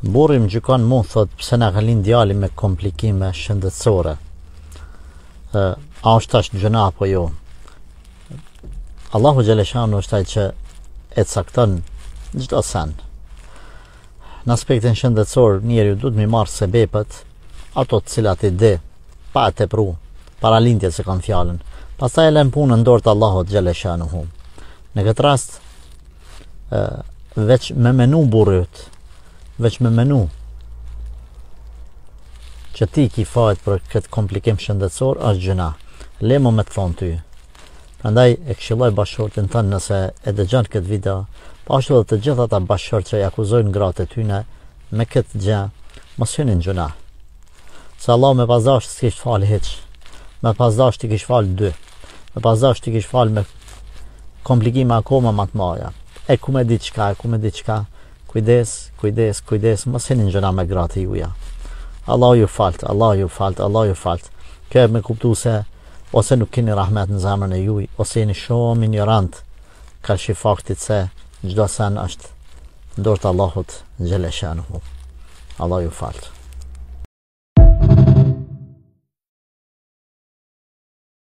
Burri më gjykon mund thot pse na ka lind djali me komplikime shëndetësore. Ëh, a është ashtë gjëna apo jo? Allahu Gjeleshanu është ajtë që e cakton çdo sen. Në aspektin shëndetësor, njeriu duhet të marrë sebepet, ato të cilat i dhe, pa të pru, para lindjes së kanë fjalën. Pastaj e lën punën dorë të Allahut xhela Në këtë rast, ëh, veç me menun burrit veç me menu që ti ki fajt për këtë komplikim shëndetsor është gjëna le mu me të thonë ty Prandaj e këshilloj bashkëshortin tën nëse e dëgjon këtë video, pa ashtu edhe të gjithë ata bashkëshort që i akuzojnë gratë tyne me këtë gjë, mos hynë në gjuna. Se Allah me pazash të kishtë falë heq, me pazash të kishtë falë dy, me pazash të kishtë falë me komplikime akoma ma të maja. E ku me di qka, e ku me di qka, Kujdes, kujdes, kujdes, mos jeni në gjëra me gratë i uja. Allah ju falët, Allah ju falët, Allah ju falët. Kërë me kuptu se, ose nuk keni rahmet në zemrën e juj, ose jeni shumë një randë, ka shi faktit se, gjdo sen është, ndorët Allahut në gjëleshenë hu. Allah ju falët.